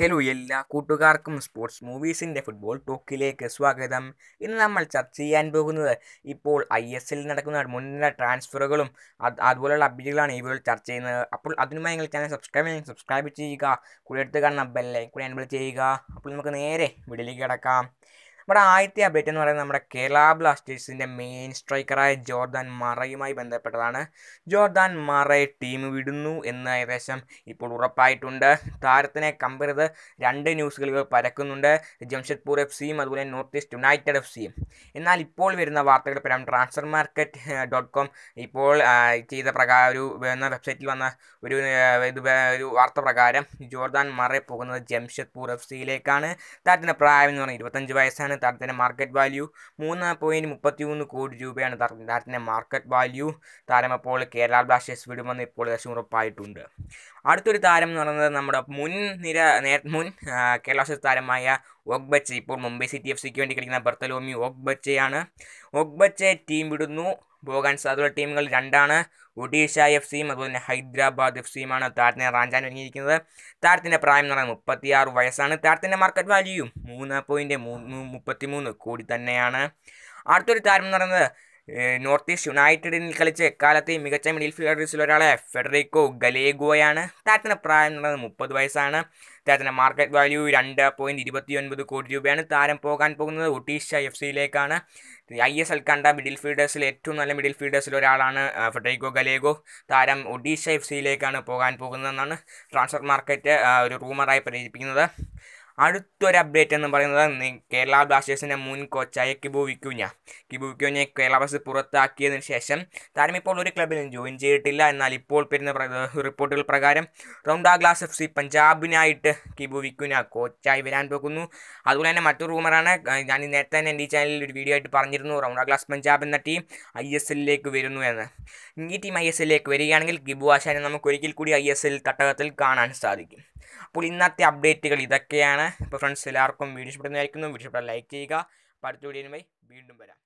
hello എല്ലാ കൂട്ടുകാർക്കും sports മൂവീസിൻ്റെ football ടോക്കിലേക്ക് സ്വാഗതം ഇന്ന് നമ്മൾ ചർച്ച ചെയ്യാൻ പോകുന്നത് ഇപ്പോൾ ഐ എസ് എൽ നടക്കുന്ന മുൻനിര ട്രാൻസ്ഫറുകളും അതുപോലെയുള്ള അപ്ഡേറ്റുകളാണ് ഈ വീഡിയോ ചർച്ച ചെയ്യുന്നത് അപ്പോൾ അതിനുമായി നിങ്ങൾ ചാനൽ സബ്സ്ക്രൈബ് ചെയ്യുക സബ്സ്ക്രൈബ് ചെയ്യുക കൂടെ എടുത്ത് കാണുന്ന ബെല്ലേ കൂടെ എനബിൾ ചെയ്യുക അപ്പോൾ നമുക്ക് നേരെ വീഡിയോയിലേക്ക് കിടക്കാം നമ്മുടെ ആദ്യത്തെ അപ്ഡേറ്റ് എന്ന് പറയുന്നത് നമ്മുടെ കേരള ബ്ലാസ്റ്റേഴ്സിൻ്റെ മെയിൻ സ്ട്രൈക്കറായ ജോർദാൻ മറയുമായി ബന്ധപ്പെട്ടതാണ് ജോർദാൻ മറയെ ടീം വിടുന്നു എന്ന് ഏകദേശം ഇപ്പോൾ ഉറപ്പായിട്ടുണ്ട് താരത്തിനെ കമ്പയർ ചെയ്ത് രണ്ട് ന്യൂസുകൾ പരക്കുന്നുണ്ട് ജംഷഡ്പൂർ എഫ് സിയും അതുപോലെ നോർത്ത് ഈസ്റ്റ് യുണൈറ്റഡ് എഫ് സിയും എന്നാൽ ഇപ്പോൾ വരുന്ന വാർത്തകൾ പ്രകാരം ട്രാൻസ്ഫർ മാർക്കറ്റ് ഡോട്ട് കോം ഇപ്പോൾ ചെയ്ത പ്രകാരം ഒരു എന്ന വെബ്സൈറ്റിൽ വന്ന ഒരു ഇത് ഒരു വാർത്ത പ്രകാരം ജോർദാൻ മറയെ പോകുന്നത് ജംഷഡ്പൂർ എഫ് സിയിലേക്കാണ് താരത്തിൻ്റെ പ്രായം എന്ന് പറഞ്ഞാൽ ഇരുപത്തഞ്ച് വയസ്സാണ് രൂപയാണ് താരത്തിൻ്റെ മാർക്കറ്റ് വാല്യൂ മൂന്ന് പോയിൻറ്റ് മുപ്പത്തി മൂന്ന് കോടി രൂപയാണ് താരത്തിൻ്റെ മാർക്കറ്റ് വാല്യൂ താരം അപ്പോൾ കേരള ബ്ലാസ്റ്റേഴ്സ് വിടുമെന്ന് ഇപ്പോൾ ഏകദേശം ഉറപ്പായിട്ടുണ്ട് അടുത്തൊരു താരം എന്ന് പറയുന്നത് നമ്മുടെ മുൻ നിര നേ മുൻ കേരള ബ്ലാസ്റ്റേഴ്സ് താരമായ ഒഗ്ബച്ചെ ഇപ്പോൾ മുംബൈ സിറ്റി എഫ് സിക്ക് വേണ്ടി കളിക്കുന്ന ബർത്തലോമി ഒഗ്ബച്ചെയാണ് ഒഗ്ബച്ചെ ടീം വിടുന്നു പോകാൻ സാധ്യതയുള്ള ടീമുകൾ രണ്ടാണ് ഒഡീഷ എഫ് സിയും അതുപോലെ തന്നെ ഹൈദരാബാദ് എഫ് സിയുമാണ് താരത്തിനെ റാഞ്ചാൻ ഒരുങ്ങിയിരിക്കുന്നത് താരത്തിൻ്റെ പ്രായം എന്ന് പറയുന്നത് മുപ്പത്തിയാറ് വയസ്സാണ് താരത്തിൻ്റെ മാർക്കറ്റ് വാല്യൂ മൂന്ന് പോയിൻറ്റ് മൂന്ന് മുപ്പത്തി മൂന്ന് കോടി തന്നെയാണ് അടുത്തൊരു താരം എന്ന് പറയുന്നത് നോർത്ത് ഈസ്റ്റ് യുണൈറ്റഡിൽ കളിച്ച എക്കാലത്തെയും മികച്ച ഫീൽഡേഴ്സിൽ ഒരാളെ ഫെഡറിക്കോ ഗലേഗോയാണ് താരത്തിൻ്റെ പ്രായം നടന്നത് മുപ്പത് വയസ്സാണ് താരത്തിൻ്റെ മാർക്കറ്റ് വാല്യൂ രണ്ട് പോയിൻറ്റ് ഇരുപത്തി ഒൻപത് കോടി രൂപയാണ് താരം പോകാൻ പോകുന്നത് ഒഡീഷ എഫ് സിയിലേക്കാണ് ഐ എസ് എൽ കണ്ട മിഡിൽ ഫീൽഡേഴ്സിൽ ഏറ്റവും നല്ല മിഡിൽ ഫീൽഡേഴ്സിൽ ഒരാളാണ് ഫെഡറിക്കോ ഗലേഗോ താരം ഒഡീഷ എഫ് സിയിലേക്കാണ് പോകാൻ പോകുന്നതെന്നാണ് ട്രാൻസ്ഫർ മാർക്കറ്റ് ഒരു റൂമറായി പ്രചരിപ്പിക്കുന്നത് അടുത്തൊരു അപ്ഡേറ്റ് എന്ന് പറയുന്നത് കേരള ബ്ലാസ്റ്റേഴ്സിൻ്റെ മുൻ കോച്ചായ കിബു വിക്യൂഞ്ഞ കിബു വിക്യൂഞ്ഞയെ കേരള ബ്ലാസ്റ്റേഴ്സ് പുറത്താക്കിയതിന് ശേഷം താരം ഇപ്പോൾ ഒരു ക്ലബിലും ജോയിൻ ചെയ്തിട്ടില്ല എന്നാൽ ഇപ്പോൾ വരുന്ന റിപ്പോർട്ടുകൾ പ്രകാരം റൗണ്ട ഗ്ലാസ് എഫ് സി പഞ്ചാബിനായിട്ട് കിബു വിക്യൂഞ്ഞ കോച്ചായി വരാൻ പോകുന്നു അതുപോലെ തന്നെ മറ്റൊരു റൂമറാണ് ഞാൻ നേരത്തെ തന്നെ എൻ്റെ ഈ ചാനലിൽ ഒരു വീഡിയോ ആയിട്ട് പറഞ്ഞിരുന്നു റൗണ്ട ഗ്ലാസ് പഞ്ചാബ് എന്ന ടീം ഐ എസ് എല്ലിലേക്ക് വരുന്നു എന്ന് ഈ ടീം ഐ എസ് എല്ലിലേക്ക് വരികയാണെങ്കിൽ കിബു ആശാനെ നമുക്ക് ഒരിക്കൽ കൂടി ഐ എസ് എൽ തട്ടകത്തിൽ കാണാൻ സാധിക്കും അപ്പോൾ ഇന്നത്തെ അപ്ഡേറ്റുകൾ ഇതൊക്കെയാണ് അപ്പോൾ ഫ്രണ്ട്സ് എല്ലാവർക്കും വീഡിയോ ഇഷ്ടപ്പെടുന്നതായിരിക്കും വീഡിയോ ഇഷ്ടപ്പെട്ടാൽ ലൈക്ക് ചെയ്യുക അടുത്ത വീഡിയോയുമായി വീണ്ടും വരാം